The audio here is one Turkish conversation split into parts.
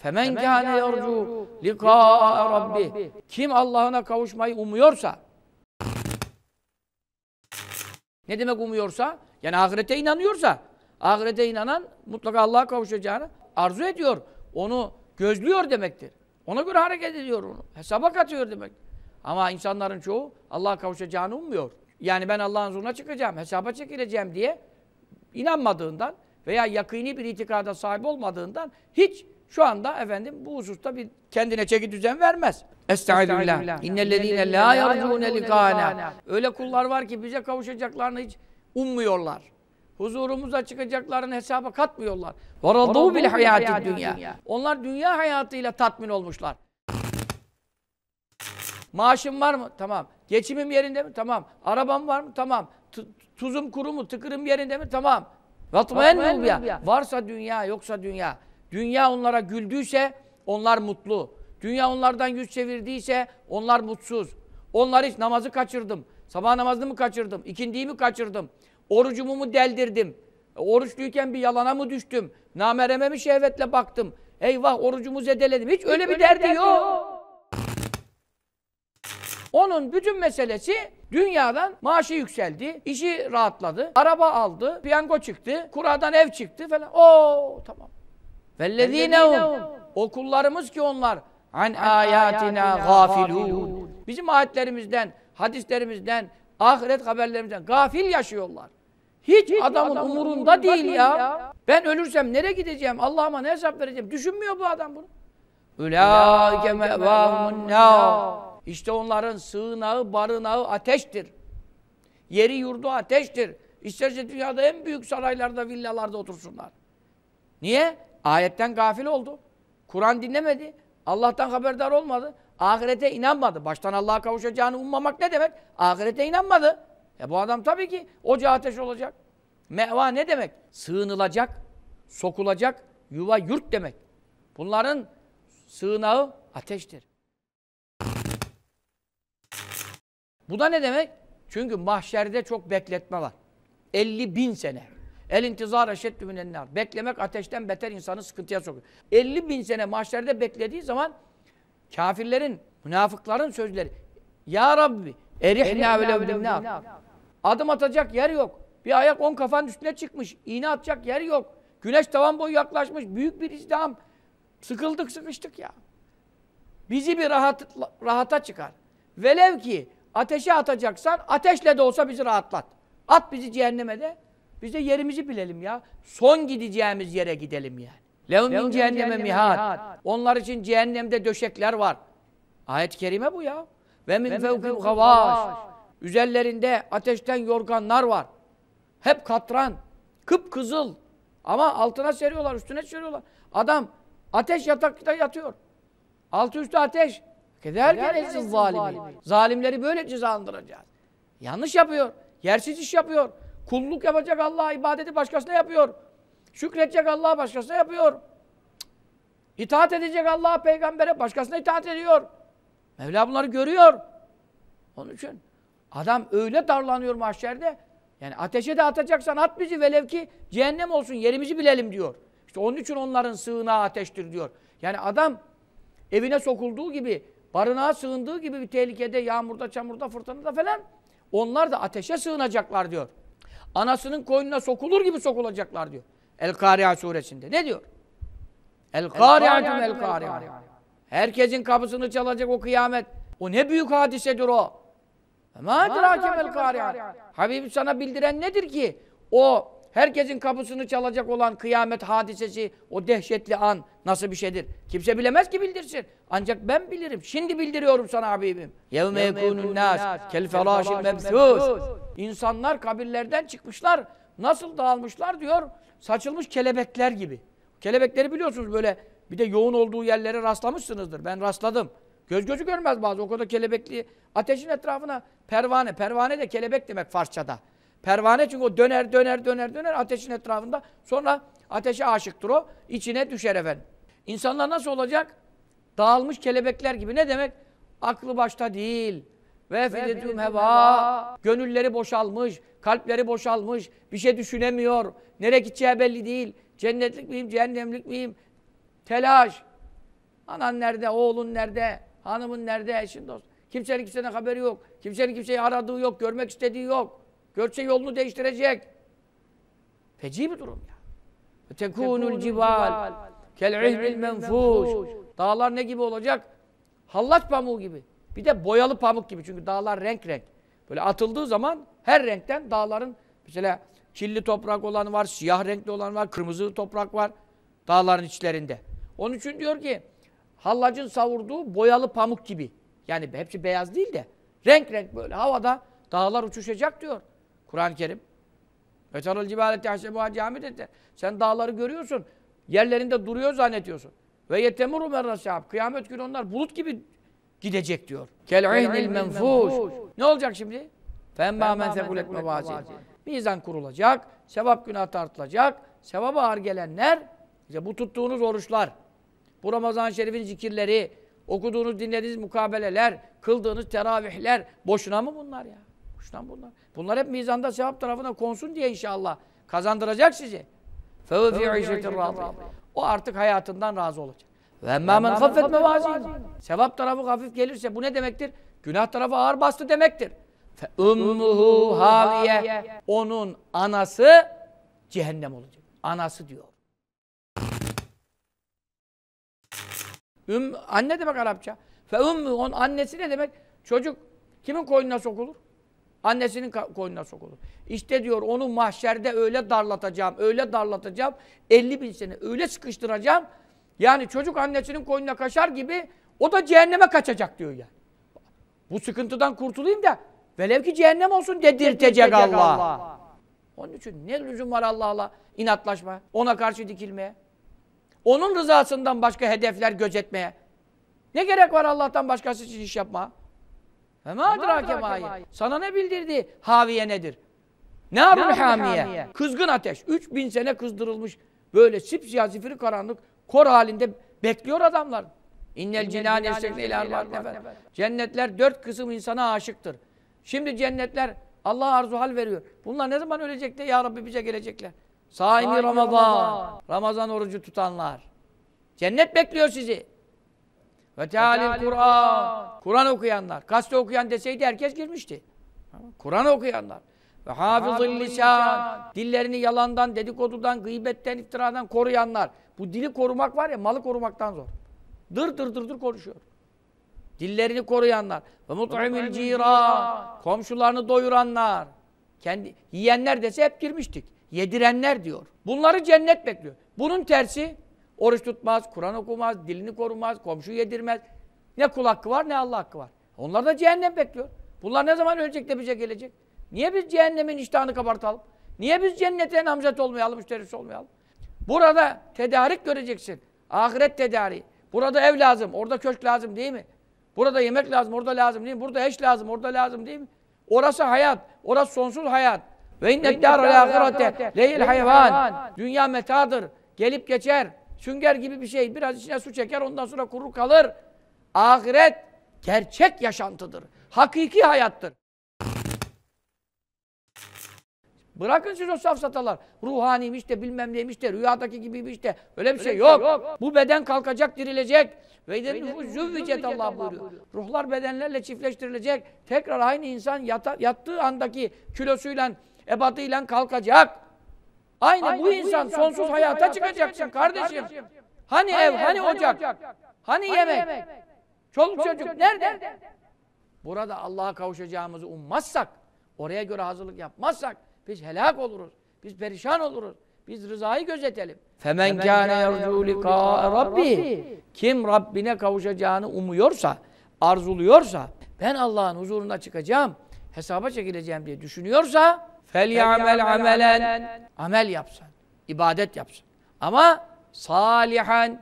Femen kâne yercu liqâ rabbi. Kim Allah'ına kavuşmayı umuyorsa Ne demek umuyorsa? Yani ahirete inanıyorsa. Ahirete inanan mutlaka Allah'a kavuşacağını arzu ediyor. Onu gözlüyor demektir. Ona göre hareket ediyor onu. Hesaba katıyor demek. Ama insanların çoğu Allah'a kavuşacağını ummuyor. Yani ben Allah'ın zoruna çıkacağım, hesaba çekileceğim diye inanmadığından veya yakini bir itikada sahip olmadığından hiç şu anda efendim bu hususta bir kendine çeki düzen vermez. Estaizu billah. İnnellezine la yarcune likana. Öyle kullar var ki bize kavuşacaklarını hiç ummuyorlar. Huzurumuza çıkacaklarını hesaba katmıyorlar. Varadu bil hayati dünya. Onlar dünya hayatıyla tatmin olmuşlar. Maaşım var mı? Tamam. Geçimim yerinde mi? Tamam. Arabam var mı? Tamam. T tuzum kuru mu? Tıkırım yerinde mi? Tamam. Vatmaen Varsa dünya, yoksa dünya. Dünya onlara güldüyse onlar mutlu. Dünya onlardan yüz çevirdiyse onlar mutsuz. Onlar hiç namazı kaçırdım. Sabah namazını mı kaçırdım? İkindiği mi kaçırdım? Orucumu mu deldirdim? E, oruçluyken bir yalana mı düştüm? Namereme mi şehvetle baktım? Eyvah orucumu zedeledim. Hiç, hiç öyle bir derdi, derdi yok. yok. Onun bütün meselesi dünyadan maaşı yükseldi, işi rahatladı, araba aldı, piyango çıktı, kuradan ev çıktı falan. Oo tamam. Vellezinehum o kullarımız ki onlar an ayatina gafilun. Bizim ayetlerimizden, hadislerimizden, ahiret haberlerimizden gafil yaşıyorlar. Hiç, Hiç adamın, adamın umurunda, değil, ya. ya. Ben ölürsem nereye gideceğim? Allah'ıma ne hesap vereceğim? Düşünmüyor bu adam bunu. Ulaike mevâhumun İşte onların sığınağı, barınağı ateştir. Yeri yurdu ateştir. İsterse dünyada en büyük saraylarda, villalarda otursunlar. Niye? Ayetten gafil oldu. Kur'an dinlemedi. Allah'tan haberdar olmadı. Ahirete inanmadı. Baştan Allah'a kavuşacağını ummamak ne demek? Ahirete inanmadı. E bu adam tabii ki ocağa ateş olacak. Meva ne demek? Sığınılacak, sokulacak, yuva yurt demek. Bunların sığınağı ateştir. Bu da ne demek? Çünkü mahşerde çok bekletme var. 50 bin sene. El intizar eşeddü minennar. Beklemek ateşten beter insanı sıkıntıya sokuyor. 50 bin sene mahşerde beklediği zaman kafirlerin, münafıkların sözleri. Ya Rabbi erihna velevlimna. Adım atacak yer yok. Bir ayak on kafanın üstüne çıkmış. İğne atacak yer yok. Güneş tavan boyu yaklaşmış. Büyük bir izdiham. Sıkıldık sıkıştık ya. Bizi bir rahat, rahata çıkar. Velev ki ateşe atacaksan ateşle de olsa bizi rahatlat. At bizi cehenneme de biz de yerimizi bilelim ya. Son gideceğimiz yere gidelim yani. Levmin cehenneme, cehenneme mihad. Onlar için cehennemde döşekler var. Ayet-i kerime bu ya. Ve min fevkim gavaş. Üzerlerinde ateşten yorganlar var. Hep katran. Kıpkızıl. Ama altına seriyorlar, üstüne seriyorlar. Adam ateş yatakta yatıyor. Altı üstü ateş. Keder gereksiz zalimi. Zalimleri böyle cezalandıracağız. Yanlış yapıyor. Yersiz iş yapıyor. Kulluk yapacak Allah'a, ibadeti başkasına yapıyor. Şükredecek Allah'a başkasına yapıyor. İtaat edecek Allah'a, peygambere başkasına itaat ediyor. Mevla bunları görüyor. Onun için adam öyle darlanıyor mahşerde. Yani ateşe de atacaksan at bizi velev ki cehennem olsun yerimizi bilelim diyor. İşte onun için onların sığınağı ateştir diyor. Yani adam evine sokulduğu gibi, barınağa sığındığı gibi bir tehlikede, yağmurda, çamurda, fırtınada falan onlar da ateşe sığınacaklar diyor. Anasının koynuna sokulur gibi sokulacaklar diyor. El-Kariya suresinde. Ne diyor? El-Kariyatun el-Kariya. Herkesin kapısını çalacak o kıyamet. O ne büyük hadisedir o. Ma el-Kariya. Habibim sana bildiren nedir ki? O herkesin kapısını çalacak olan kıyamet hadisesi, o dehşetli an nasıl bir şeydir? Kimse bilemez ki bildirsin. Ancak ben bilirim. Şimdi bildiriyorum sana abimim. Yevme yekunun nas kel ferâşil İnsanlar kabirlerden çıkmışlar. Nasıl dağılmışlar diyor. Saçılmış kelebekler gibi. Kelebekleri biliyorsunuz böyle bir de yoğun olduğu yerlere rastlamışsınızdır. Ben rastladım. Göz gözü görmez bazı. O kadar kelebekli ateşin etrafına pervane. Pervane de kelebek demek Farsçada. Pervane çünkü o döner döner döner döner ateşin etrafında. Sonra ateşe aşıktır o. içine düşer efendim. İnsanlar nasıl olacak? Dağılmış kelebekler gibi. Ne demek? Aklı başta değil. Ve fidetüm heva. Gönülleri boşalmış, kalpleri boşalmış. Bir şey düşünemiyor. Nereye gideceği belli değil. Cennetlik miyim, cehennemlik miyim? Telaş. Anan nerede, oğlun nerede, hanımın nerede, eşin dost. Kimsenin kimsenin haberi yok. Kimsenin kimseyi aradığı yok, görmek istediği yok. Görse yolunu değiştirecek. Feci bir durum ya. Tekunul cibal kel ihmil menfuş. Dağlar ne gibi olacak? Hallaç pamuğu gibi. Bir de boyalı pamuk gibi. Çünkü dağlar renk renk. Böyle atıldığı zaman her renkten dağların mesela kirli toprak olan var, siyah renkli olan var, kırmızı toprak var dağların içlerinde. Onun için diyor ki hallacın savurduğu boyalı pamuk gibi. Yani hepsi beyaz değil de renk renk böyle havada dağlar uçuşacak diyor. Kur'an-ı Kerim. Ve sarıl cibaleti hasebuha camidete. Sen dağları görüyorsun. Yerlerinde duruyor zannetiyorsun. Ve yetemuru merrasab. Kıyamet günü onlar bulut gibi gidecek diyor. Kel ihnil menfuş. Ne olacak şimdi? Femma men sekulet mevazi. Mizan kurulacak. Sevap günah tartılacak. Sevaba ağır gelenler işte bu tuttuğunuz oruçlar, bu Ramazan-ı Şerif'in zikirleri, okuduğunuz, dinlediğiniz mukabeleler, kıldığınız teravihler boşuna mı bunlar ya? Hoştan bunlar. Bunlar hep mizanda sevap tarafına konsun diye inşallah kazandıracak sizi. O artık hayatından razı olacak. Ve emmâmen hafet mevazîn. Sevap tarafı hafif gelirse bu ne demektir? Günah tarafı ağır bastı demektir. Fe ummuhu haviye. Onun anası cehennem olacak. Anası diyor. Üm, anne demek Arapça. Fe ümmü, onun annesi ne demek? Çocuk kimin koynuna sokulur? Annesinin koynuna sokulur. İşte diyor onu mahşerde öyle darlatacağım, öyle darlatacağım. 50 bin sene öyle sıkıştıracağım. Yani çocuk annesinin koynuna kaşar gibi o da cehenneme kaçacak diyor yani. Bu sıkıntıdan kurtulayım da velev ki cehennem olsun dedirtecek, Allah. Allah. Onun için ne lüzum var Allah'la inatlaşma, ona karşı dikilmeye. Onun rızasından başka hedefler gözetmeye. Ne gerek var Allah'tan başkası için iş yapma? Ve madrake mahiye. Sana ne bildirdi? Haviye nedir? Narul hamiye. Kızgın ateş. 3000 sene kızdırılmış. Böyle sipsiyah zifiri karanlık. Kor halinde bekliyor adamlar. İnnel cilal var? Cennetler dört kısım insana aşıktır. Şimdi cennetler Allah arzu hal veriyor. Bunlar ne zaman ölecek de ya Rabbi bize gelecekler. Saimi Ramazan. Ramazan orucu tutanlar. Cennet bekliyor sizi. Ve tealil Kur'an. Kur'an okuyanlar. Gazete okuyan deseydi herkes girmişti. Kur'an okuyanlar. Ve hafızıl lisan. Dillerini yalandan, dedikodudan, gıybetten, iftiradan koruyanlar. Bu dili korumak var ya malı korumaktan zor. Dır dır dır dır konuşuyor. Dillerini koruyanlar. Ve mut'imil ciran. Komşularını doyuranlar. Kendi, yiyenler dese hep girmiştik. Yedirenler diyor. Bunları cennet bekliyor. Bunun tersi Oruç tutmaz, Kur'an okumaz, dilini korumaz, komşu yedirmez. Ne kul hakkı var ne Allah hakkı var. Onlar da cehennem bekliyor. Bunlar ne zaman ölecek de bize gelecek? Niye biz cehennemin iştahını kabartalım? Niye biz cennete namzet olmayalım, müşterisi olmayalım? Burada tedarik göreceksin. Ahiret tedariği. Burada ev lazım, orada köşk lazım değil mi? Burada yemek lazım, orada lazım değil mi? Burada eş lazım, orada lazım değil mi? Orası hayat, orası sonsuz hayat. Ve innet dâre lâ leyil hayvan. Dünya metadır, gelip geçer sünger gibi bir şey. Biraz içine su çeker ondan sonra kuru kalır. Ahiret gerçek yaşantıdır. Hakiki hayattır. Bırakın siz o safsatalar. Ruhaniymiş de bilmem neymiş de rüyadaki gibiymiş de. Öyle bir Öyle şey, şey yok. yok. Bu beden kalkacak, dirilecek. Ve de züvvicet Allah buyuruyor. buyuruyor. Ruhlar bedenlerle çiftleştirilecek. Tekrar aynı insan yata, yattığı andaki kilosuyla, ebatıyla kalkacak. Aynı Aynen bu insan sonsuz hayata, hayata çıkacaksın kardeşim. kardeşim. Hani, hani ev, hani, hani ocak, ocak. hani, hani yemek. yemek. Çoluk, çocuk, çocuk nerede? nerede? Burada Allah'a kavuşacağımızı ummazsak, oraya göre hazırlık yapmazsak biz helak oluruz. Biz perişan oluruz. Biz rızayı gözetelim. Femen kâne yercû likâ rabbi. Kim Rabbine kavuşacağını umuyorsa, arzuluyorsa, ben Allah'ın huzurunda çıkacağım, hesaba çekileceğim diye düşünüyorsa Fel ya'mel amelen. Amel yapsın. ibadet yapsın. Ama salihan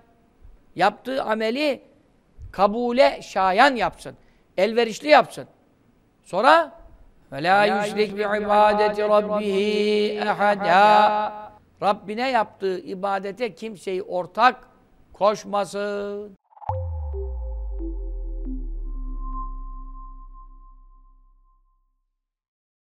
yaptığı ameli kabule şayan yapsın. Elverişli yapsın. Sonra ve la yüşrik bi ibadeti rabbihi ehada. Rabbine yaptığı ibadete kimseyi ortak koşmasın.